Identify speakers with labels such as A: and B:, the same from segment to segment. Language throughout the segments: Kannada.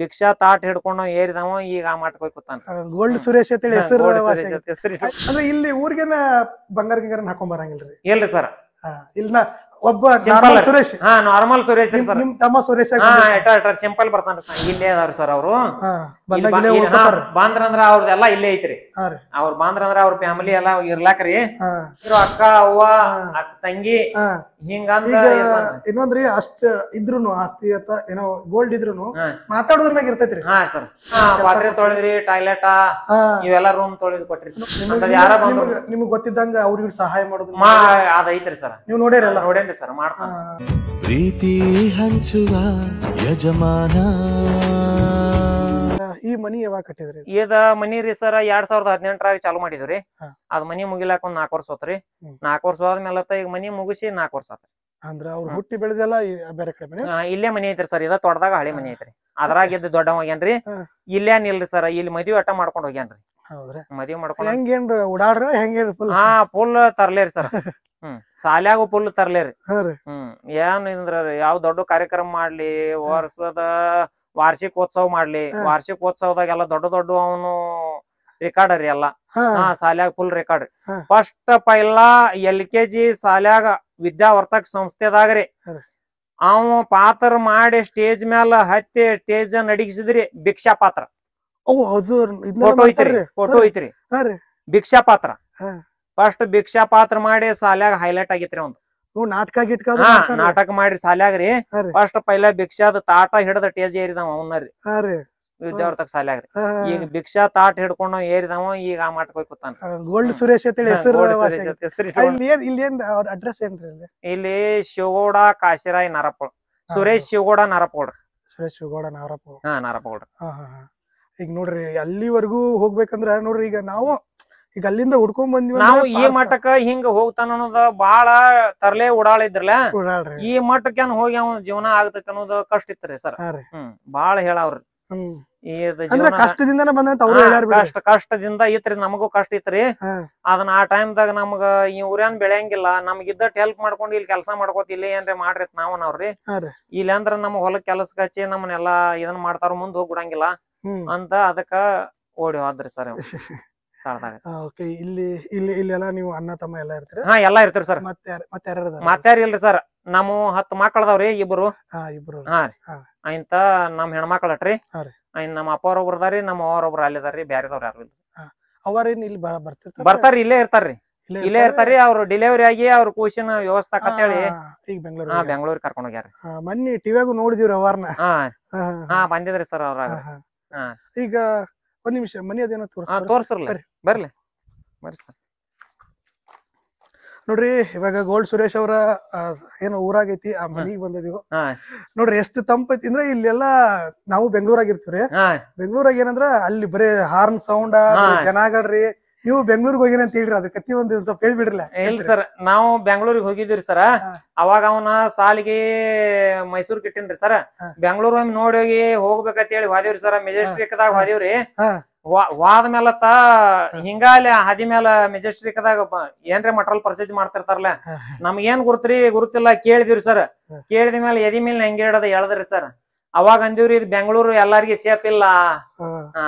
A: ಭಿಕ್ಷಾ ತಾಟ್ ಹಿಡ್ಕೊಂಡು ಏರಿದವ ಈಗ ಆ ಮಠಕ್ಕೆ ಹೋಗಿ ಕೂತಾನ ಗೋಲ್ಡ್
B: ಸುರೇಶ್ ಅಂತ ಹೇಳಿ ಹೆಸರು
A: ಅಂದ್ರೆ
B: ಇಲ್ಲಿ ಊರಿಗೆ ಬಂಗಾರ ಗಿಂಗಾರ ಹಾಕೊಂಡ್ ಬರಂಗಿಲ್ರಿ ಇಲ್ರಿ ಸರ್ ಇಲ್ಲ ಒಬ್ಬ ನಾರ್ಮಲ್ ಸುರೇಶ್ ಹಾ ನಾರ್ಮಲ್ ಸುರೇಶ್ ಸರ್ ನಿಮ್ ತಮ್ಮ ಸುರೇಶ್
A: ಸಿಂಪಲ್ ಬರ್ತಾನ ಸರ್ ಇಲ್ಲೇ ಅದಾರ ಸರ್ ಅವರು ಬಾಂದ್ರ ಅಂದ್ರ ಅವ್ರದೆಲ್ಲ ಇಲ್ಲೇ ಐತ್ರಿ ಅವ್ರ ಬಾಂದ್ರ ಅಂದ್ರ ಅವ್ರ ಫ್ಯಾಮಿಲಿ ಎಲ್ಲ ಇರ್ಲಾಕ್ರಿ ಇರೋ ಅಕ್ಕ ಅವ್ವ ತಂಗಿ ಹಿಂಗಂದ್ರ
B: ಇನ್ನೊಂದ್ರಿ ಅಷ್ಟ ಇದ್ರುನು ಆಸ್ತಿ ಅತ್ತ ಏನೋ ಗೋಲ್ಡ್ ಇದ್ರುನು ಮಾತಾಡೋದ್ರ ಮ್ಯಾಗ ಇರ್ತೈತ್ರಿ ಹಾ ಸರ್
A: ಪಾತ್ರೆ ತೊಳೆದ್ರಿ ಟಾಯ್ಲೆಟ್ ಇವೆಲ್ಲ ರೂಮ್ ತೊಳೆದು ಕೊಟ್ರಿ ಯಾರ
B: ನಿಮ್ಗೆ ಗೊತ್ತಿದ್ದಂಗ ಅವ್ರಿಗೆ ಸಹಾಯ ಮಾಡೋದು ಅದೈತ್ರಿ ಸರ್ ನೀವು ನೋಡಿರಲ್ಲ ನೋಡೇನ್ರಿ ರೆಡಿ ಸರ್ ಮಾಡ್ತಾನೆ ಪ್ರೀತಿ ಹಂಚುವ ಯಜಮಾನ ಈ ಮನಿ ಯಾವಾಗ ಕಟ್ಟಿದ್ರಿ
A: ಇದ ಮನಿ ರೀ ಸರ್ ಎರಡ್ ಸಾವಿರದ ಹದಿನೆಂಟರಾಗ ಚಾಲು ಮಾಡಿದ್ರಿ ಅದ್ ಮನಿ ಮುಗಿಲಾಕ ಒಂದ್ ನಾಲ್ಕು ವರ್ಷ ಹೋತ್ರಿ ನಾಲ್ಕು ವರ್ಷ ಆದ್ಮೇಲೆ ಈಗ ಮನಿ ಮುಗಿಸಿ ನಾಲ್ಕು ವರ್ಷ ಆತ್ರಿ
B: ಅಂದ್ರ ಅವ್ರು ಹುಟ್ಟಿ ಬೆಳೆದೆಲ್ಲ ಬೇರೆ ಕಡೆ
A: ಇಲ್ಲೇ ಮನಿ ಐತ್ರಿ ಸರ್ ಇದ ತೋಟದಾಗ ಹಳೆ ಮನಿ ಐತ್ರಿ ಅದ್ರಾಗ ಇದ್ದ ದೊಡ್ಡ ಹೋಗ್ಯಾನ್ರಿ ಇಲ್ಲೇ ನಿಲ್ರಿ ಸರ್ ಇಲ್ಲಿ ಮದುವೆ ಅಟ್ಟ ಮಾಡ್ಕೊಂಡ್ ಹೋಗ್ಯಾನ್ರಿ ಮದುವೆ
B: ಮಾಡ್ಕೊಂಡು ಮಾಡ್ಕೊಂಡ್ ಹೆಂಗೇನ್ ಹಾ
A: ಫುಲ್ ತರ್ಲೇರಿ ಸರ್ ಸಾಲ್ಯಾಗ ಫುಲ್ ತರ್ಲೇರಿ
B: ಹ್ಮ್
A: ಏನ್ ಇಂದ್ರ ಯಾವ ದೊಡ್ಡ ಕಾರ್ಯಕ್ರಮ ಮಾಡ್ಲಿ ವರ್ಷದ ವಾರ್ಷಿಕೋತ್ಸವ ಮಾಡ್ಲಿ ವಾರ್ಷಿಕೋತ್ಸವದಾಗ ಎಲ್ಲಾ ದೊಡ್ಡ ದೊಡ್ಡ ಅವನು ರೆಕಾರ್ಡ್ ರೀ ಎಲ್ಲಾ ಹಾ ಸಾಲ್ಯಾಗ ಫುಲ್ ರೆಕಾರ್ಡ್ ಫಸ್ಟ್ ಪೈಲಾ ಎಲ್ ಕೆ ಜಿ ಸಾಲ್ಯಾಗ ವಿದ್ಯಾವರ್ತಕ ಸಂಸ್ಥೆದಾಗ್ರಿ ಅವ ಪಾತ್ರ ಮಾಡಿ ಸ್ಟೇಜ್ ಮ್ಯಾಲ ಹತ್ತಿ ಸ್ಟೇಜ್ ನಡಗಿಸಿದ್ರಿ ಭಿಕ್ಷಾ ಪಾತ್ರ
B: ಫೋಟೋ ಐತ್ರಿ ಫೋಟೋ ಐತ್ರಿ
A: ಭಿಕ್ಷಾ ಪಾತ್ರ ಫಸ್ಟ್ ಭಿಕ್ಷಾ ಪಾತ್ರ ಮಾಡಿ ಸಾಲ್ಯಾಗ ಹೈಲೈಟ್ ಆಗೇತ್ರಿ ಒಂದ್
B: ಇವು ನಾಟಕ ಗಿಟ್ಕ
A: ನಾಟಕ ಮಾಡ್ರಿ ಸಾಲ್ಯಾಗ್ರಿ ರೀ. ಫಸ್ಟ್ ಪೈಲ ಭಿಕ್ಷಾದ ತಾಟ ಹಿಡದ ಟೇಜ್ ಏರಿದವ ಅವನ್ನರಿ ರೀ.
B: ವಿದ್ಯಾವರ್ತಕ ಸಾಲ್ಯಾಗ್ರಿ ಹಾ, ಈಗ
A: ಭಿಕ್ಷಾ ತಾಟ ಹಿಡ್ಕೊಂಡು ಏರಿದವ ಈಗ ಆ ಮಠಕ್ ಹೋಗಿ
B: ಗೋಲ್ಡ್ ಸುರೇಶ್ ಅಂತೇಳಿ ಹೆಸರು ಹೆಸ್ರು ಇಲ್ಲಿ ಅವ್ರ ಅಡ್ರೆಸ್ ಏನ್ರಿ
A: ಇಲ್ಲಿ ಶಿವಗೋಡ ಶಿವಗೌಡ ಕಾಶಿರಾಯ್ ನರಪೋಳ್ ಸುರೇಶ್ ಶಿವಗೌಡ ನರಪೋಳ್
B: ಸುರೇಶ್ ಶಿವಗೋಡ ನಾವರಪ್ಪ ಹಾ ನರಪೋಳ್ ಹಾ ಹಾ ಈಗ ನೋಡ್ರಿ ಅಲ್ಲಿವರೆಗೂ ಹೋಗ್ಬೇಕಂದ್ರ ನೋಡ್ರಿ ಈಗ ನಾವು ಈಗ ಅಲ್ಲಿಂದ ಹುಡ್ಕೊಂಡ್ ಬಂದ್ವಿ ನಾವು ಈ ಮಟ್ಟಕ್ಕ ಹಿಂಗ ಹೋಗ್ತಾನ
A: ಅನ್ನೋದ ಬಾಳ ತರ್ಲೆ ಓಡಾಳ ಇದ್ರಲ್ಲ ಈ ಮಟ್ಟಕ್ಕೆ ಹೋಗಿ ಜೀವನ ಆಗತೈತಿ ಅನ್ನೋದು ಕಷ್ಟ ಇತ್ತರಿ ಸರ್ ಹ್ಮ್ ಬಾಳ ಹೇಳಾವ್ರಿ ಕಷ್ಟ ಕಷ್ಟದಿಂದ ಇತ್ರಿ ನಮಗೂ ಕಷ್ಟ ಇತ್ರಿ ಅದನ್ನ ಆ ಟೈಮ್ ಟೈಮ್ದಾಗ ನಮಗ ಊರೇನ್ ಬೆಳೆಯಂಗಿಲ್ಲ ನಮ್ಗಿದ್ದಟ್ ಹೆಲ್ಪ್ ಮಾಡ್ಕೊಂಡು ಇಲ್ಲಿ ಕೆಲಸ ಮಾಡ್ಕೋತ ಇಲ್ಲಿ ಏನ್ರಿ ಮಾಡ್ರಿ ನಾವ್ ನಾವ್ರಿ ಇಲ್ಲಿ ಅಂದ್ರ ನಮ್ ಹೊಲ ಕೆಲಸ ಹಚ್ಚಿ ನಮ್ಮನ್ನೆಲ್ಲಾ ಇದನ್ ಮಾಡ್ತಾರ ಮುಂದ್ ಹೋಗ್ಬಿಡಂಗಿಲ್ಲ ಅಂತ ಅದಕ್ಕ ಓಡಿ ಹೋದ್ರಿ ಸರ್
B: ಓಕೆ ಇಲ್ಲಿ ಇಲ್ಲಿ ಇಲ್ಲೆಲ್ಲ ನೀವು ಅಣ್ಣ ತಮ್ಮ ಎಲ್ಲ ಇರ್ತೀರಾ ಹಾ ಎಲ್ಲಾ ಇರ್ತೀರಿ ಸರ್ ಮತ್ತೆ ಯಾರ್- ಮತ್ತೆ ಯಾರು ಮಾತಾರಿ ಇಲ್ರಿ ಸರ್
A: ನಮ್ಮ ಹತ್ತು ಮಕ್ಕಳದವ್ರಿ ಇಬ್ರು ಹಾ ಇಬ್ರು ಹಾ ರೀ ಹಾ. ನಮ್ಮ ಹೆಣ್ಮಕ್ಳ ಅಟ್ರಿ ನಮ್ಮ ಅಪ್ಪ ಒಬ್ರು ಅದಾರಿ ನಮ್ಮ ಅವ್ರ ಒಬ್ರು ಅಲ್ಲಿದಾರಿ ಬ್ಯಾರೆದವ್ರು ಯಾರು ಇಲ್ಲ
B: ಅವರೇನ್ ಇಲ್ಲಿ ಬ- ಬರ್ತಿರ್ತಾರೆ
A: ಬರ್ತಾರ ಇಲ್ಲೇ ಇರ್ತಾರ್ರಿ ಇಲ್ಲೇ ಇರ್ತಾರಿ ಅವ್ರ ಡೆಲಿವರಿ ಆಗಿ ಅವ್ರ ಕೋಶನ್ ವ್ಯವಸ್ಥೆ ಹಾ, ಹೇಳಿ
B: ಈಗ ಬೆಂಗಳೂರು ಬೆಂಗಳೂರಿಗೆ ಕರ್ಕೊಂಡು ಹೋಗ್ಯಾರ ಮೊನ್ನೆ ಟಿವಿಯಾಗು ನೋಡಿದಿವ್ರಿ ಅವಾರ್ನ ಹಾ ಹಾ ಹಾ ಬಂದಿದ್ರಿ ಸರ್ ಅವ್ರ ಈಗ ಒಂದ್ ನಿಮಿಷ ಮನಿ ಅದೇನೋ ತೋರಿಸ್ತಾರೆ ಬರ್ಲಿ ಬರ್ರಿ ನೋಡ್ರಿ ಇವಾಗ ಗೋಲ್ಡ್ ಸುರೇಶ್ ಅವರ ಏನೋ ಊರಾಗೈತಿ ಆ ಮನಿಗೆ ಬಂದಿದೀವ ನೋಡ್ರಿ ಎಷ್ಟು ತಂಪೈತಿ ಅಂದ್ರೆ ಇಲ್ಲೆಲ್ಲಾ ನಾವು ಬೆಂಗಳೂರಾಗ ಇರ್ತೀವ್ರಿ ಬೆಂಗಳೂರಾಗ ಏನಂದ್ರ ಅಲ್ಲಿ ಬರೇ ಹಾರ್ನ್ ಸೌಂಡ್ ಚೆನ್ನಾಗಡ್ರಿ ನೀವು ಬೆಂಗಳೂರಿಗೆ ಹೋಗಿರ ಅಂತ ಹೇಳ್ರಿ ಅದಕ್ಕೆ ಕತ್ತಿ ಒಂದು ಸ್ವಲ್ಪ ಹೇಳ್ಬಿಡ್ರಲ್ಲ ಇಲ್ಲ ಸರ್
A: ನಾವು ಬೆಂಗಳೂರಿಗೆ ಹೋಗಿದ್ದೀರಿ ಸರ್ ಅವಾಗ ಅವನ ಸಾಲಿಗೆ ಮೈಸೂರ್ ಕಿಟ್ಟಿನ್ರಿ ಸರ್ ಬೆಂಗ್ಳೂರ್ ಒಮ್ಮೆ ನೋಡಿ ಹೋಗಿ ಹೋಗ್ಬೇಕಂತ ಹೇಳಿ ಹೋದೇವ್ರಿ ಸರ್ ಮೆಜೆಸ್ಟಿಕ್ ದಾಗ ಹೋದೇವ್ರಿ ವಾದ ಮೇಲೆ ಹಿಂಗಾಲ ಹಾದಿ ಮೇಲ ಮೆಜೆಸ್ಟಿಕ್ ದಾಗ ಏನ್ರಿ ಮಟ್ರಲ್ ಪರ್ಚೇಸ್ ಮಾಡ್ತಿರ್ತಾರಲ್ಲ ನಮ್ಗೆ ಏನ್ ಗುರುತ್ರಿ ಗುರುತಿಲ್ಲ ಕೇಳಿದಿವ್ರಿ ಸರ್ ಕೇಳಿದ ಮೇಲೆ ಎದಿ ಮೇಲೆ ಹೆಂಗೆ ಇಡೋದ ಹೇಳದ್ರಿ ಸರ್ ಅವಾಗ ಅಂದಿವ್ರಿ ಇದು ಬೆಂಗಳೂರು ಎಲ್ಲಾರ್ಗಿ ಸೇಫ್ ಇಲ್ಲ ಹಾ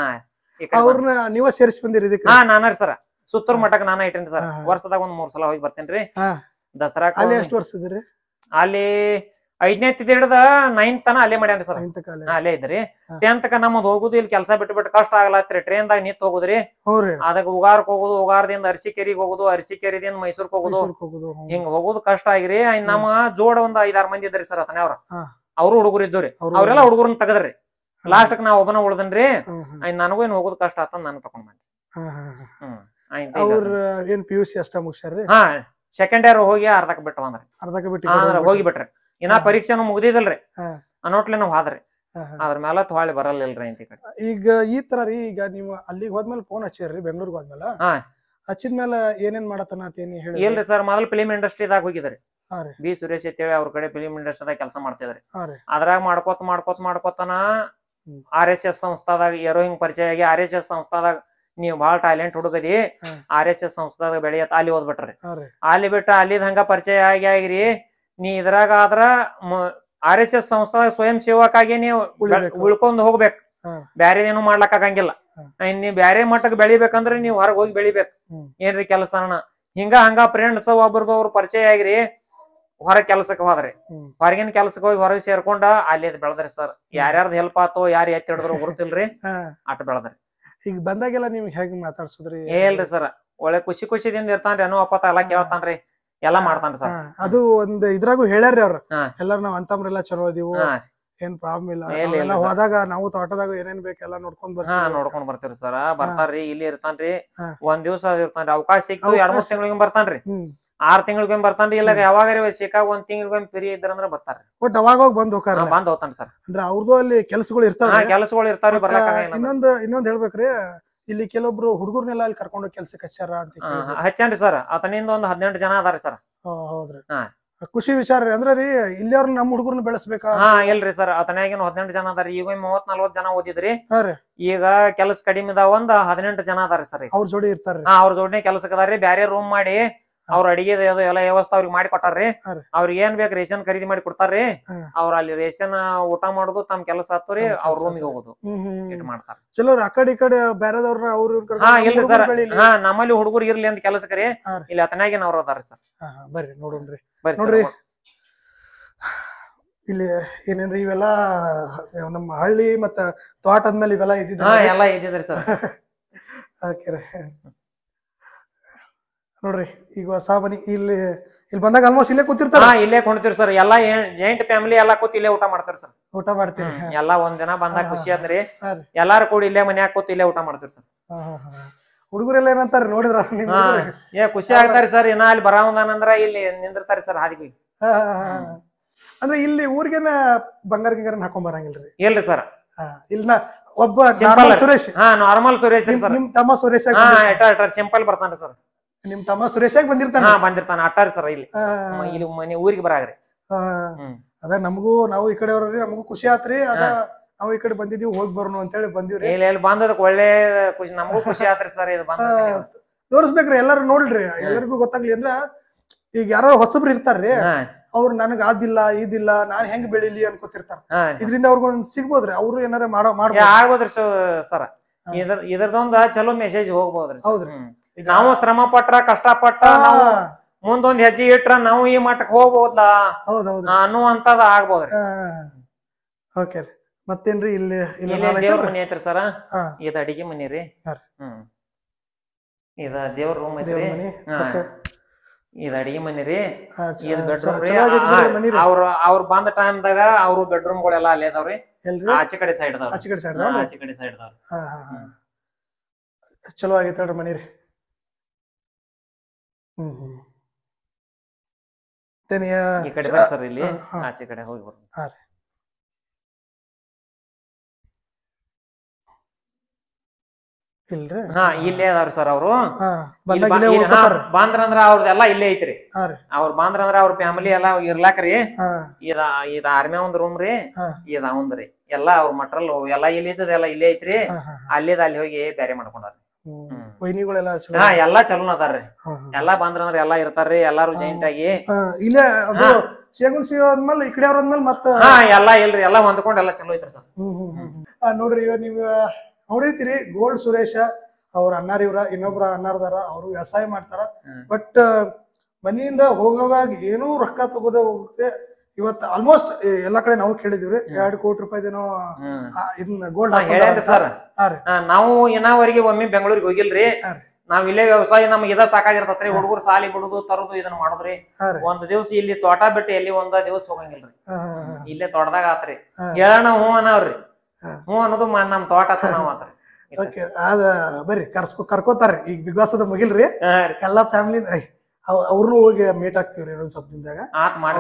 A: ಅವ್ರನ್ನ
B: ನೀವ ಸೇರಿಸಿ ಬಂದಿರಿ ಹಾ ನಾನ ಸರ
A: ಸುತ್ತೂರ್ ಮಠಕ್ಕೆ ನಾನ ಇಟ್ಟೇನಿ ಸರ್ ವರ್ಷದಾಗ ಒಂದ್ ಮೂರ್ ಸಲ ಹೋಗಿ ಬರ್ತೇನ್ರಿ ದಸರಾ ಅಲ್ಲಿ ಎಷ್ಟು ವರ್ಷ ಇದ್ರಿ ಅಲ್ಲಿ ಐದನೇ ತಿದ್ದಿ ಹಿಡ್ದ ನೈನ್ ತನ ಅಲ್ಲೇ ಮಾಡ್ಯಾನ್ರಿ ಸರ್ ಅಲ್ಲೇ ಇದ್ರಿ ಟೆಂತ್ಕ ನಮ್ಮದ್ ಹೋಗುದು ಇಲ್ಲಿ ಕೆಲಸ ಬಿಟ್ಟು ಬಿಟ್ಟು ಕಷ್ಟ ಆಗಲಾತ್ರಿ ಟ್ರೈನ್ ದಾಗ ನಿತ್ ಹೋಗುದ್ರಿ ಅದಕ್ಕೆ ಉಗಾರಕ್ ಹೋಗುದು ಉಗಾರದಿಂದ ಅರ್ಸಿಕೇರಿಗೆ ಹೋಗುದು ಅರ್ಸಿಕೇರಿದಿಂದ ಮೈಸೂರ್ ಹೋಗುದು ಹಿಂಗ್ ಹೋಗುದು ಕಷ್ಟ ಆಗ್ರಿ ನಮ್ಮ ಜೋಡ ಒಂದ್ ಐದಾರು ಮಂದಿ ಇದ್ರಿ ಸರ್ ಅತನೇ ಅವ್ರ ಅವ್ರು ಹುಡುಗರು ಇದ್ದವ್ರಿ ಅವ್ರೆಲ್ಲ ಹುಡುಗರನ್ನ ತಗದ್ರಿ ಲಾಸ್ಟ್ ನಾ ಒಬ್ಬನ ಉಳ್ದನ್ರಿ ಆಯ್ತು ನನಗೂ ಏನ್ ಹೋಗೋದ್ ಕಷ್ಟ ಆತ ನಾನು ತಕೊಂಡ್ ಬಂದೆ ಸೆಕೆಂಡ್ ಇಯರ್ ಹೋಗಿ ಅರ್ಧಕ್ಕೆ ಬಿಟ್ಟು ಅರ್ಧಕ್ಕೆ ಬಿಟ್ಟು ಹೋಗಿ ಬಿಟ್ರಿ ಇನ್ನ ಪರೀಕ್ಷೆನು ಮುಗ್ದಿದಲ್ರಿ ಅನ್ನೋಟ್ಲೆ ನಾವು ಹಾದ್ರಿ ಅದ್ರ ಮೇಲೆ ತೊಳಿ ಬರಲಿಲ್ರಿ
B: ಅಂತ ಈಗ ಈ ತರ ರೀ ಈಗ ನೀವು ಅಲ್ಲಿಗೆ ಹೋದ್ಮೇಲೆ ಫೋನ್ ಹಚ್ಚಿರ್ರಿ ಬೆಂಗಳೂರಿಗೆ ಹೋದ್ಮೇಲೆ ಹಚ್ಚಿದ್ಮೇಲೆ ಏನೇನ್ ಮಾಡತನ
A: ಸರ್ ಮೊದಲು ಫಿಲಿಮ್ ಇಂಡಸ್ಟ್ರಿದಾಗ ಹೋಗಿದ್ರಿ ಬಿ ಸುರೇಶ್ ಅಂತೇಳಿ ಅವ್ರ ಕಡೆ ಫಿಲಿಮ್ ಇಂಡಸ್ಟ್ರಿದಾಗ ಕೆಲಸ ಮಾಡ್ತಿದ್ರಿ ಅದ್ರಾಗ ಮಾಡ್ಕೋತ ಮಾಡ್ಕೋತ ಮಾಡ್ಕೋತನ ಆರ್ ಎಸ್ ಎಸ್ ಸಂಸ್ಥಾದಾಗ ಏರೋಯಿಂಗ್ ಪರಿಚಯ ಆಗಿ ಆರ್ ಎಸ್ ಎಸ್ ಸಂಸ್ಥಾದಾಗ ನೀವು ಬಾಳ ಟ್ಯಾಲೆಂಟ್ ಹುಡುಗದಿ ಆರ್ ಎಸ್ ಎಸ್ ಸಂಸ್ಥಾದಾಗ ಬೆಳೆಯತ್ ಅಲ್ಲಿ ಓದ್ಬಿಟ್ರಿ ಅಲ್ಲಿ ಬಿಟ್ಟ ಅಲ್ಲಿದ ಹಂಗ ಪರಿಚಯ ಆಗಿ ಆಗ್ರಿ ನೀ ಇದ್ರಾಗ ಆದ್ರ ಆರ್ ಎಸ್ ಎಸ್ ಸಂಸ್ಥಾದಾಗ ಸ್ವಯಂ ಸೇವಕಾಗಿ ನೀವು ಉಳ್ಕೊಂಡ್ ಹೋಗ್ಬೇಕು ಬ್ಯಾರೇದೇನು ಮಾಡ್ಲಕ್ ಆಗಂಗಿಲ್ಲ ಇನ್ ನೀವ್ ಬ್ಯಾರೆ ಮಟ್ಟಕ್ ಬೆಳಿಬೇಕಂದ್ರೆ ನೀವ್ ಹೊರಗ್ ಹೋಗಿ ಬೆಳಿಬೇಕು ಏನ್ರಿ ಕೆಲಸ ಹಿಂಗ ಹಂಗ ಫ್ರೆಂಡ್ಸ್ ಒಬ್ಬರದು ಅವ್ರ ಪರಿಚಯ ಆಗ್ರಿ ಹೊರ ಕೆಲಸಕ್ಕೆ ಹೋದ್ರಿ ಹೊರಗಿನ ಕೆಲಸಕ್ಕೆ ಹೋಗಿ ಹೊರಗೆ ಸೇರ್ಕೊಂಡ ಅಲ್ಲಿ ಬೆಳದ್ರಿ ಸರ್ ಯಾರ್ಯಾರ್ದು ಹೆಲ್ಪ್ ಆತೋ ಯಾರು ಎತ್ತಿ ಹಿಡಿದ್ರು ಗುರುತಿಲ್ರಿ ಅಟ್ ಬೆಳದ್ರಿ
B: ಈಗ ಬಂದಾಗೆಲ್ಲ ನಿಮ್ಗೆ ಹೆಂಗ್ ಮಾತಾಡ್ಸುದ್ರಿ ಏಲ್ರಿ
A: ಸರ್ ಒಳ್ಳೆ ಖುಷಿ ಖುಷಿದಿಂದ ಇರ್ತಾನ್ರಿ ಅನ್ನೋ ಅಪ್ಪ ಎಲ್ಲಾ ಕೇಳ್ತಾನ್ರಿ ಎಲ್ಲಾ ಮಾಡ್ತಾನ್ರಿ ಸರ್
B: ಅದು ಒಂದ್ ಇದ್ರಾಗು ಹೇಳ್ಯಾರ್ರಿ ಅವ್ರು ಎಲ್ಲಾರು ನಾವ್ ಅಂತಮ್ರೆಲ್ಲ ಚಲೋ ಅದೀವು ಏನ್ ಪ್ರಾಬ್ಲಮ್ ಇಲ್ಲ ಎಲ್ಲ ಹೋದಾಗ ನಾವು ತೋಟದಾಗ
A: ಏನೇನ್ ಬೇಕೆಲ್ಲ ನೋಡ್ಕೊಂಡ್ ಬರ್ತೀವಿ ನೋಡ್ಕೊಂಡ್ ಬರ್ತೀರಿ ಸರ್ ಬರ್ತಾರ್ರಿ ಇಲ್ಲಿ ಇರ್ತಾನ್ರಿ ಒಂದ್ ದಿವಸ ಇರ್ತಾನ್ರಿ ಅವಕಾಶ ಸಿಕ್ತು ಎರಡ್ ಮೂರ್ ತಿಂಗಳಿಗೆ ಬರ್ತಾನ್ರಿ ಆರ್ ತಿಂಗಳಿಗೊಮ್ಮೆ ಬರ್ತಾನ್ರಿ ಇಲ್ಲ ಯಾವಾಗ ಸಿಕ್ಕಾಗ ಒಂದ್ ತಿಂಗಳಿಗೊಮ್ಮೆ
B: ಫ್ರೀ ಇದ್ರಂದ್ರೆ ಬರ್ತಾರ ಬಟ್ ಅವಾಗ ಹೋಗ್ ಬಂದ್ ಹೋಗ್ತಾರ ಬಂದ್ ಹೋಗ್ತಾನ ಸರ್ ಅಂದ್ರೆ ಅವ್ರದ್ದು ಅಲ್ಲಿ ಕೆಲಸಗಳು ಇರ್ತಾವ ಕೆಲಸಗಳು ಇರ್ತಾವ್ರಿ ಬರ್ಲಾಕ ಇನ್ನೊಂದ್ ಇನ್ನೊಂದ್ ಹೇಳ್ಬೇಕ್ರಿ ಇಲ್ಲಿ ಕೆಲವೊಬ್ರು ಹುಡುಗರ್ನೆಲ್ಲ ಅಲ್ಲಿ ಕರ್ಕೊಂಡು ಕೆಲ್ಸಕ್ಕೆ ಹಚ್ಚಾರ ಅಂತ
A: ಹಚ್ಚನ್ರಿ ಸರ್ ಆತನಿಂದ ಒಂದ್ ಹದಿನೆಂಟು ಜನ ಅದಾರಿ ಸರ್
B: ಹೌದ್ರಿ ಖುಷಿ ವಿಚಾರ ರೀ ಅಂದ್ರ ರೀ ಇಲ್ಲಿ ಅವ್ರ ನಮ್ ಹುಡುಗರ್ನ ಬೆಳೆಸ್ಬೇಕಾ ಹಾ
A: ಇಲ್ರಿ ಸರ್ ಆತನಾಗಿನ ಹದಿನೆಂಟು ಜನ ಅದಾರ ಈಗ ಮೂವತ್ ನಲ್ವತ್ ಜನ ಓದಿದ್ರಿ ಈಗ ಕೆಲಸ ಕಡಿಮೆ ಇದಾವ ಒಂದ್ ಹದಿನೆಂಟು ಜನ ಅದಾರಿ ಸರ್ ಅವ್ರ ಜೋಡಿ ಇರ್ತಾರ ಅವ್ರ ಜೋಡಿನೇ ಕೆಲಸಕ್ಕೆ ಅದಾರಿ ಬ್ಯಾರೆ ರೂಮ್ ಮಾಡಿ ಅವ್ರ ಅಡಿಗೆ ಎಲ್ಲ ವ್ಯವಸ್ಥೆ ಅವ್ರಿಗೆ ಮಾಡಿ ಕೊಟ್ಟಾರ್ರಿ ಅವ್ರಿಗೆ ಏನ್ ಬೇಕು ರೇಷನ್ ಖರೀದಿ ಮಾಡಿ ಕೊಡ್ತಾರ್ರಿ ಅವ್ರ ಅಲ್ಲಿ ರೇಷನ್ ಊಟ ಮಾಡುದು ತಮ್ ಕೆಲಸ ಹತ್ತವ್ರಿ ಅವ್ರ ರೂಮಿಗೆ
B: ಹೋಗುದು ಮಾಡ್ತಾರ ಚಲೋ ಅವ್ರ ಹಾ
A: ನಮ್ಮಲ್ಲಿ ಹುಡುಗರು ಇರ್ಲಿ ಅಂತ ಕೆಲಸಕ್ರಿ ಇಲ್ಲಿ ಅತನಾಗಿ ಅವ್ರ ಅದಾರ ಸರ್ ಬರ್ರಿ ನೋಡೋಣ್ರಿ ನೋಡ್ರಿ
B: ಇಲ್ಲಿ ಏನೇನ್ರಿ ಇವೆಲ್ಲ ನಮ್ಮ ಹಳ್ಳಿ ಮತ್ತ ತೋಟದ ಮೇಲೆ ಇವೆಲ್ಲ ಇದ್ದಿದ್ರಿ ಎಲ್ಲಾ
A: ಸರ್
B: ಓಕೆ ನೋಡ್ರಿ ಈಗ ಹೊಸ ಮನಿ ಇಲ್ಲಿ ಇಲ್ಲಿ ಬಂದಾಗ ಆಲ್ಮೋಸ್ಟ್ ಇಲ್ಲೇ ಕೂತಿರ್ತಾರೆ ಇಲ್ಲೇ ಕುಣ್ತೀರಿ
A: ಸರ್ ಎಲ್ಲಾ ಜಾಯಿಂಟ್ ಫ್ಯಾಮಿಲಿ ಎಲ್ಲಾ ಕೂತ್ ಇಲ್ಲೇ ಊಟ ಮಾಡ್ತಾರೆ ಸರ್ ಊಟ ಮಾಡ್ತೀರಿ ಎಲ್ಲಾ ಒಂದ್ ದಿನ ಬಂದಾಗ ಖುಷಿ ಅಂದ್ರಿ ಎಲ್ಲಾರು ಕೂಡ ಇಲ್ಲೇ ಮನ್ಯಾಗ ಕೂತ್ ಇಲ್ಲೇ ಊಟ ಮಾಡ್ತೀರಿ ಸರ್
B: ಹುಡುಗರೆಲ್ಲ ಏನಂತಾರೆ ನೋಡಿದ್ರ ಏ ಖುಷಿ ಆಗ್ತಾರೆ
A: ಸರ್ ಏನ ಅಲ್ಲಿ ಬರಾವಂದಾನಂದ್ರ ಇಲ್ಲಿ ನಿಂದಿರ್ತಾರಿ ಸರ್ ಹಾದಿಗೆ
B: ಅಂದ್ರೆ ಇಲ್ಲಿ ಊರಿಗೇನ ಬಂಗಾರ ಗಿಂಗಾರ ಹಾಕೊಂಡ್ ಬರಂಗಿಲ್ರಿ ಇಲ್ರಿ ಸರ್ ಇಲ್ಲ ಒಬ್ಬ ನಾರ್ಮಲ್ ಸುರೇಶ್ ಹಾ ನಾರ್ಮಲ್ ಸುರೇಶ್ ನಿಮ್ ತಮ್ಮ ಸುರೇಶ್ ಹಾ ಎಟ
A: ಎಟ ಸಿಂಪಲ್ ಬರ್ತಾನೆ ಸರ್
B: ನಿಮ್ ತಮ್ಮ ಸುರೇಶ್ ಬಂದಿರ್ತಾನ
A: ಹಾ ಬಂದಿರ್ತಾನ ಅಟ್ಟಾರ ಸರ್ ಇಲ್ಲಿ ಇಲ್ಲಿ ಮನೆ ಊರಿಗೆ ಬರಾಗ್ರಿ
B: ಅದ ನಮಗೂ ನಾವು ಈ ಕಡೆ ಅವ್ರಿ ನಮಗೂ ಖುಷಿ ಆತ್ರಿ ಅದ ನಾವು ಈ ಕಡೆ ಬಂದಿದೀವಿ ಹೋಗಿ ಬರೋಣ ಅಂತ ಹೇಳಿ ಬಂದಿವ್ರಿ ಇಲ್ಲಿ
A: ಇಲ್ಲಿ ಬಂದದಕ್ಕೆ ಒಳ್ಳೆ ಖುಷಿ ನಮಗೂ ಖುಷಿ ಆತ್ರಿ ಸರ್ ಇದು ಬಂದ
B: ತೋರಿಸ್ಬೇಕ್ರಿ ಎಲ್ಲಾರು ನೋಡ್ರಿ ಎಲ್ಲರಿಗೂ ಗೊತ್ತಾಗ್ಲಿ ಅಂದ್ರ ಈಗ ಯಾರೋ ಹೊಸಬ್ರು ಇರ್ತಾರ್ರಿ ಅವ್ರ ಅವ್ರು ನನಗ್ ಆದಿಲ್ಲ ಇದಿಲ್ಲ ನಾನ್ ಹೆಂಗ್ ಬೆಳಿಲಿ ಅನ್ಕೋತಿರ್ತಾರ ಇದ್ರಿಂದ ಅವ್ರಿಗೊಂದ್ ಸಿಗ್ಬೋದ್ರಿ ಅವ್ರು ಏನಾರ ಮಾಡೋ ಮಾಡ್ಬೋದ್ರಿ
A: ಸರ್ ಇದರ ಇದರದೊಂದ ಚಲೋ ಮೆಸೇಜ್ ಹೋಗ್ಬೋದ್ರಿ ಹೌದ್ರಿ ನಾವು ಶ್ರಮ ಪಟ್ರ ಕಷ್ಟ ಪಟ್ಟ ಮುಂದೊಂದ್ ಹೆಜ್ಜೆ ಇಟ್ರ ನಾವು ಈ ಮಟ್ಟಕ್ ಹೋಗ್ಬೋದಲ್ಲ
B: ಹೌದೌದು ಅನ್ನುವಂತದ ಆಗ್ಬೋದ್ರಿ ಮತ್ತೇನ್ರಿ ಇಲ್ಲಿ ಇಲ್ಲಿ ದೇವ್ರ ಮನಿ
A: ಐತ್ರಿ ಸರ ಇದ ಅಡಿಗೆ ಮನಿ ರೀ ಹ್ಮ್ ಇದ ದೇವ್ರ ರೂಮ್ ಐತ್ರಿ ಇದ ಅಡಿಗೆ ಮನಿ ರೀ ಬೆಡ್ರೂಮ್ ರೀ ಅವ್ರ ಅವ್ರ ಬಂದ ಟೈಮ್ ದಾಗ ಅವ್ರು ಬೆಡ್ರೂಮ್ ಗಳೆಲ್ಲ ಅಲ್ಲೇ ಅದಾವ್ರಿ ಆಚೆ ಕಡೆ ಸೈಡ್ ಆಚೆ ಕಡೆ ಸೈಡ್ ಆಚೆ
B: ಕಡೆ ಸೈಡ್ ಚಲೋ ಆಗೈತೆ ಹೇಳ್ರಿ ಮನಿ ರೀ ಹ್ಮ್ ಹ್ಮ್ ಈ ಕಡೆ ಸರ್ ಇಲ್ಲಿ
A: ಆಚೆ ಕಡೆ ಹೋಗಿ ಬರ್ರಿ ಹಾ
B: ಇಲ್ರಿ ಹಾ ಇಲ್ಲೇ
A: ಅದಾರ ಸರ್ ಅವರು ಬಾಂದ್ರ ಅಂದ್ರ ಎಲ್ಲಾ ಇಲ್ಲೇ ಐತ್ರಿ ಅವ್ರ ಬಾಂದ್ರ ಅಂದ್ರ ಅವ್ರ ಫ್ಯಾಮಿಲಿ ಎಲ್ಲಾ ಇರ್ಲಾಕ್ರಿ ಇದ ಇದ ಆರ್ಮಿ ಒಂದ್ ರೂಮ್ ರೀ ಇದ ರೀ ಎಲ್ಲಾ ಅವ್ರ ಮಟ್ರಲ್ ಎಲ್ಲಾ ಇಲ್ಲಿ ಎಲ್ಲಾ ಇಲ್ಲೇ ಐತ್ರಿ ಅಲ್ಲಿದ ಅಲ್ಲಿ ಹೋಗಿ ಬ್ಯಾರೆ ಮಾಡ್ಕೊಂಡಾರ ಹಾ ಎಲ್ಲಾ ಚಲೋ ಅದಾರ್ರಿ ಎಲ್ಲಾ ಬಾಂದ್ರ ಅಂದ್ರ ಎಲ್ಲಾ ಇರ್ತಾರ್ರಿ ಎಲ್ಲಾರು ಜಾಯಿಂಟ್ ಆಗಿ
B: ಸಿಯೋ ಅಂದ್ಮೇಲೆ ಎಲ್ಲಾ ಇಲ್ರಿ
A: ಎಲ್ಲಾ ಹೊಂದ್ಕೊಂಡ್ ಎಲ್ಲಾ ಚಲೋ ಐತ್ರಿ
B: ಸರ್ ನೋಡ್ರಿ ನೀವು ನೋಡಿರ್ತೀರಿ ಗೋಲ್ಡ್ ಸುರೇಶ ಅವ್ರ ಅನ್ನಾರ ಇವ್ರ ಇನ್ನೊಬ್ರ ಅನ್ನಾರದಾರ ಅವರು ವ್ಯವಸಾಯ ಮಾಡ್ತಾರ ಬಟ್ ಮನೆಯಿಂದ ಹೋಗೋವಾಗ ಏನೂ ರೊಕ್ಕ ತಗೋದೆ ಹೋಗುತ್ತೆ ಇವತ್ ಆಲ್ಮೋಸ್ಟ್ ಎಲ್ಲಾ ಕಡೆ ನಾವು ಕೇಳಿದಿವ್ರಿ ಎರಡು ಕೋಟಿ ರೂಪಾಯಿದೇನೋ ಇದನ್ನ ಗೋಲ್ಡ್ ಸರ್
A: ನಾವು ಇನ್ನವರಿಗೆ ಒಮ್ಮೆ ಬೆಂಗಳೂರಿಗೆ ಹೋಗಿಲ್ರಿ ನಾವ್ ಇಲ್ಲೇ ವ್ಯವಸಾಯ ನಮ್ಗೆ ಇದ ಸಾಕಾಗಿರ್ತತ್ರಿ ಹುಡುಗರು ಸಾಲಿ ಬಿಡುದು ತರದು ಇದನ್ನ ಮಾಡುದ್ರಿ ಒಂದ್ ದಿವಸ ಇಲ್ಲಿ ತೋಟ ಬಿಟ್ಟು ಎಲ್ಲಿ ಒಂದ ದಿವಸ ಹೋಗಂಗಿಲ್ರಿ ಇಲ್ಲೇ ತೋಟದಾಗ ಆತ್ರಿ ಹೇಳೋಣ ಹ್ಞೂ ಅನ್ನವ್ರಿ ಹ್ಞೂ ಅನ್ನೋದು ನಮ್ಮ
B: ತೋಟ ಅಂತ ಓಕೆ ಅದ ಬರ್ರಿ ಕರ್ಸ್ಕೊ ಕರ್ಕೋತಾರೆ ಈಗ ಬಿಗ್ ಬಾಸ್ ಅದ ಮುಗಿಲ್ರಿ ಎಲ್ಲಾ ಫ್ಯಾಮಿಲಿ ಅವ್ರನ್ನೂ ಹೋಗಿ ಮೀಟ್ ಆಗ್ತೀವ್ರಿ ಇನ್ನೊಂದ್ ಸ್ವಲ್ಪ ದಿನದಾಗ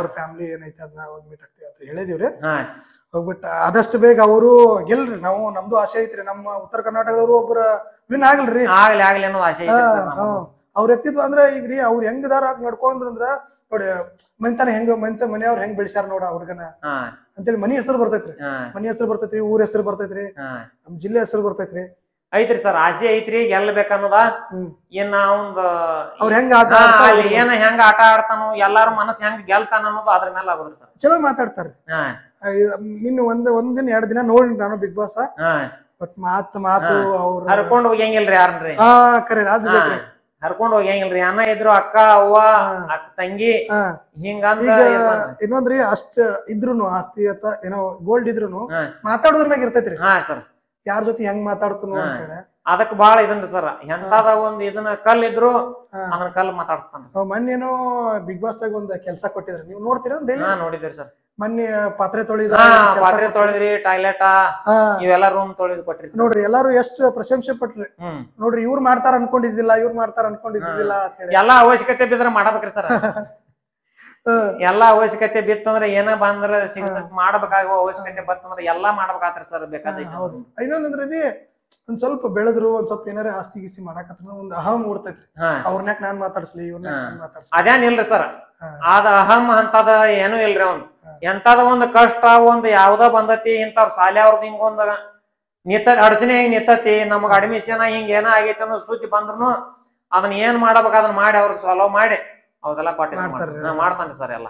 B: ಅವ್ರ ಫ್ಯಾಮಿಲಿ ಏನೈತೆ ಅದನ್ನ ಹೋಗಿ ಮೀಟ್ ಆಗ್ತೀವಿ ಅಂತ ಹೇಳಿದೀವ್ರಿ ಹೋಗ್ಬಿಟ್ಟು ಆದಷ್ಟು ಬೇಗ ಅವರು ಗೆಲ್ರಿ ನಾವು ನಮ್ದು ಆಸೆ ಐತ್ರಿ ನಮ್ಮ ಉತ್ತರ ಕರ್ನಾಟಕದವರು ಒಬ್ರ ವಿನ್ ಆಗಲ್ರಿ ಆಗ್ಲಿ ಆಗ್ಲಿ ಆಸೆ ಅವ್ರ ವ್ಯಕ್ತಿತ್ವ ಅಂದ್ರೆ ಈಗ ರೀ ಅವ್ರ ಹೆಂಗದಾರ ನಡ್ಕೊಂಡ್ರಂದ್ರ ನೋಡಿ ಮನೆತನ ಹೆಂಗ ಮನೆತ ಮನೆಯವ್ರ ಹೆಂಗ್ ಬೆಳೆಸ್ಯಾರ ನೋಡ ಹುಡುಗನ ಅಂತೇಳಿ ಮನಿ ಹೆಸರು ಬರ್ತೈತ್ರಿ ಮನಿ ಹೆಸರು ಬರ್ತೈತ್ರಿ ಊರ ಹೆಸರು ಬರ್ತೈತ್ರಿ ನಮ್ ಜಿಲ್ಲೆ ಹೆಸರು ಬರ್ತೈತ್ರಿ ಐತ್ರಿ ಸರ್ ಆಸೆ ಐತ್ರಿ ಗೆಲ್ಲಬೇಕನ್ನೋದ ಏನ ಒಂದು
A: ಅವ್ರ ಹೆಂಗ ಆಟ ಏನ ಹೆಂಗ ಆಟ ಆಡ್ತಾನೋ ಎಲ್ಲಾರು ಮನಸ್ ಹೆಂಗ್ ಗೆಲ್ತಾನ ಅನ್ನೋದು ಅದ್ರ ಮೇಲೆ ಆಗೋದ್ರಿ
B: ಸರ್ ಚಲೋ ಮಾತಾಡ್ತಾರ್ರಿ ನಿನ್ನ ಒಂದ್ ಒಂದ್ ಎರಡ್ ದಿನ ನೋಡ್ರಿ ನಾನು ಬಿಗ್ ಬಾಸ್ ಬಟ್ ಮಾತು ಮಾತು ಅವ್ರ ಹರ್ಕೊಂಡು
A: ಹೋಗ್ಯಂಗಿಲ್ರಿ ಯಾರನ್ರಿ ಹಾ ಕರೆ ಅದು ಹರ್ಕೊಂಡು ಹೋಗ್ಯಾಂಗಿಲ್ರಿ ಅಣ್ಣ ಇದ್ರು ಅಕ್ಕ ಅವ್ವ ಅಕ್ಕ ತಂಗಿ ಹಿಂಗಂದ್ರ
B: ಇನ್ನೊಂದ್ರಿ ಅಷ್ಟ ಇದ್ರು ಆಸ್ತಿ ಅಥವಾ ಏನೋ ಗೋಲ್ಡ್ ಇದ್ರು ಮಾತಾಡೋದ್ರ ಮ್ಯಾಗ ಇರ್ತೈತ್ರಿ ಹಾ ಸರ್ ಯಾರ ಜೊತೆ ಹೆಂಗ್ ಮಾತಾಡ್ತನು ಅದಕ್ ಬಾಳ ಇದನ್ರಿ ಸರ್ ಎಂತಾದ ಒಂದ್ ಇದನ್ನ ಕಲ್ ಇದ್ರು ಅದನ್ನ ಕಲ್
A: ಮಾತಾಡಿಸ್ತಾನ
B: ಮೊನ್ನೇನೋ ಬಿಗ್ ಬಾಸ್ ದಾಗ ಒಂದ್ ಕೆಲ್ಸ ಕೊಟ್ಟಿದ್ರಿ ನೀವು ನೋಡ್ತೀರಾ ಡೈಲಿ ನೋಡಿದ್ರಿ ಸರ್ ಮೊನ್ನೆ ಪಾತ್ರೆ ತೊಳಿದ್ರ ಪಾತ್ರೆ ತೊಳೆದ್ರಿ
A: ಟಾಯ್ಲೆಟ್ ಇವೆಲ್ಲ ರೂಮ್ ತೊಳೆದು ಕೊಟ್ರಿ ನೋಡ್ರಿ
B: ಎಲ್ಲಾರು ಎಷ್ಟು ಪ್ರಶಂಸೆ ಪಟ್ರಿ ನೋಡ್ರಿ ಇವ್ರು ಮಾಡ್ತಾರ ಅನ್ಕೊಂಡಿದ್ದಿಲ್ಲ ಇವ್ರು ಮಾಡ್ತಾರ ಅನ್ಕೊಂಡಿದ್ದಿಲ್ಲ
A: ಎಲ್ಲಾ ಅವಶ್ಯಕತೆ ಬಿದ್ರೆ ಮಾಡಬೇಕ್ರಿ ಸರ್ ಎಲ್ಲಾ ಅವಶ್ಯಕತೆ ಬಿತ್ತಂದ್ರೆ ಏನ ಬಂದ್ರ ಮಾಡ್ಬೇಕಾಗುವ ಅವಶ್ಯಕತೆ ಬತ್ತಂದ್ರ ಎಲ್ಲಾ ಮಾಡ್ಬೇಕಾತ್ರಿ ಸರ್ ಬೇಕಾದ
B: ಇನ್ನೊಂದ್ರಿ ಒಂದ್ ಸ್ವಲ್ಪ ಬೆಳೆದ್ರು ಒಂದ್ ಸ್ವಲ್ಪ ಏನಾರ ಆಸ್ತಿ ಗಿಸಿ ಮಾಡಾಕತ್ರ ಒಂದ್ ಅಹಂ ಮೂಡ್ತೈತ್ರಿ ಅವ್ರನ್ಯಾಕ್ ನಾನ್ ಮಾತಾಡ್ಸ್ಲಿ ಇವ್ರನ್ನ
A: ಅದೇನ್ ಇಲ್ರಿ ಸರ್ ಆದ ಅಹಂ ಅಂತದ ಏನೂ ಇಲ್ರಿ ಅವ್ನು ಎಂತದ ಒಂದು ಕಷ್ಟ ಒಂದು ಯಾವ್ದ ಬಂದತಿ ಇಂಥವ್ ಸಾಲ್ಯಾವ್ರದ್ ಹಿಂಗೊಂದ ನಿತ್ತ ಅಡಚಣೆ ಹಿಂಗ್ ನಿತ್ತತಿ ನಮಗ್ ಅಡ್ಮಿಷನ್ ಹಿಂಗ ಏನ ಆಗೈತಿ ಅನ್ನೋ ಸುದ್ದಿ ಬಂದ್ರು ಅದನ್ನ ಏನ್ ಮಾಡಬೇಕು ಅದನ್ನ ಮಾಡಿ ಅವ್ರಿಗೆ ಸಾಲೋ ಮಾಡಿ ಅವೆಲ್ಲ ಪಾಠ ಮಾಡ್ತಾನೆ ಸರ್ ಎಲ್ಲ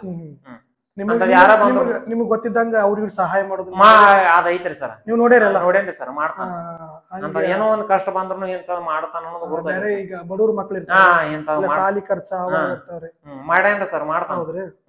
B: ನಿಮ್ಗೆ ಗೊತ್ತಿದ್ದಂಗ ಅವ್ರಿಗೆ ಸಹಾಯ ಮಾಡುದು
A: ಅದೈತ್ರಿ ಸರ್ ನೀವು ನೋಡಿರಲ್ಲ ನೋಡೇನ್ರಿ ಸರ್ ಮಾಡ್ತಾನ ಏನೋ ಒಂದ್ ಕಷ್ಟ ಬಂದ್ರು ಎಂತ ಮಾಡ್ತಾನ ಈಗ ಬಡವ್ರ ಮಕ್ಳು ಸಾಲಿ ಖರ್ಚ ಮಾಡ್ಯಾನ್ರಿ ಸರ್ ಮಾಡ್ತಾನ